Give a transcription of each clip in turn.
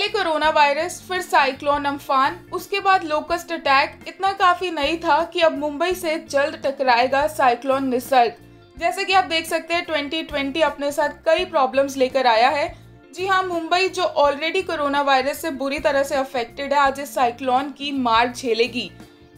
पहले corona virus फिर cyclone Amphan उसके बाद लोकस्ट अटैक इतना काफी नहीं था कि अब मुंबई से जल्द टकराएगा साइक्लोन निसर्ग जैसे कि आप देख सकते हैं 2020 अपने साथ कई प्रॉब्लम्स लेकर आया है जी हाँ मुंबई जो ऑलरेडी कोरोना वायरस से बुरी तरह से अफेक्टेड है आज इस साइक्लोन की मार झेलेगी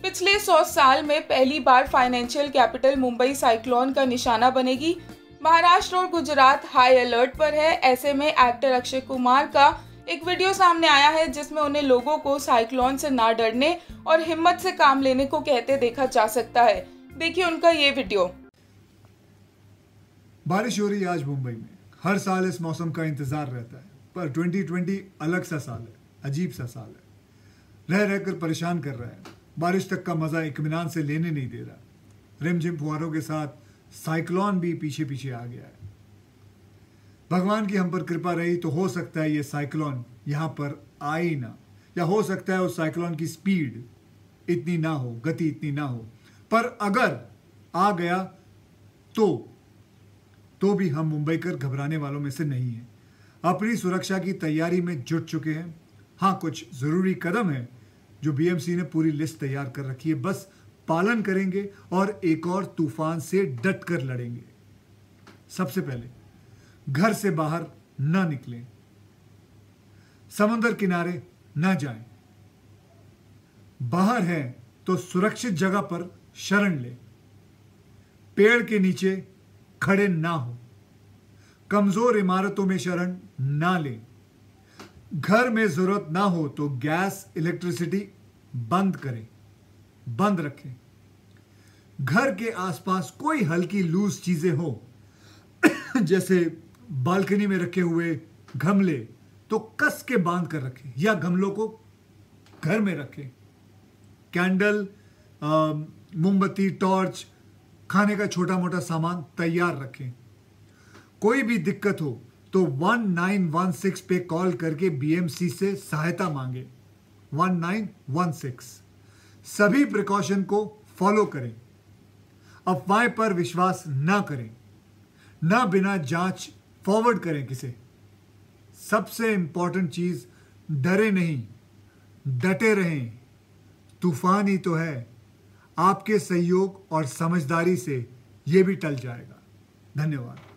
पिछले सौ साल में पहली बार फाइनेंशियल कैपिटल मुंबई साइक्लोन का निशाना बनेगी महाराष्ट्र और गुजरात हाई अलर्ट पर है ऐसे में एक्टर अक्षय कुमार का एक वीडियो सामने आया है जिसमें उन्हें लोगों को साइक्लोन से ना डरने और हिम्मत से काम लेने को कहते देखा जा सकता है देखिए उनका ये वीडियो बारिश हो रही है आज मुंबई में हर साल इस मौसम का इंतजार रहता है पर 2020 अलग सा साल है अजीब सा साल है रह रहकर परेशान कर रहा है बारिश तक का मजा इकमान से लेने नहीं दे रहा रिमझिम फुहारों के साथ साइक्लोन भी पीछे पीछे आ गया है भगवान की हम पर कृपा रही तो हो सकता है ये साइक्लोन यहाँ पर आए ना या हो सकता है उस साइक्लोन की स्पीड इतनी ना हो गति इतनी ना हो पर अगर आ गया तो तो भी हम मुंबई कर घबराने वालों में से नहीं हैं अपनी सुरक्षा की तैयारी में जुट चुके हैं हाँ कुछ ज़रूरी कदम हैं जो बीएमसी ने पूरी लिस्ट तैयार कर रखी है बस पालन करेंगे और एक और तूफान से डट कर लड़ेंगे सबसे पहले घर से बाहर ना निकलें समंदर किनारे ना जाएं, बाहर हैं तो सुरक्षित जगह पर शरण लें पेड़ के नीचे खड़े ना हो कमजोर इमारतों में शरण ना लें घर में जरूरत ना हो तो गैस इलेक्ट्रिसिटी बंद करें बंद रखें घर के आसपास कोई हल्की लूज चीजें हो जैसे बालकनी में रखे हुए गमले तो कस के बांध कर रखें या गमलों को घर में रखें कैंडल मोमबत्ती टॉर्च खाने का छोटा मोटा सामान तैयार रखें कोई भी दिक्कत हो तो 1916 पे कॉल करके बीएमसी से सहायता मांगे 1916 सभी प्रिकॉशन को फॉलो करें अफवाह पर विश्वास ना करें ना बिना जांच फॉरवर्ड करें किसे सबसे इम्पॉर्टेंट चीज़ डरे नहीं डटे रहें तूफान ही तो है आपके सहयोग और समझदारी से ये भी टल जाएगा धन्यवाद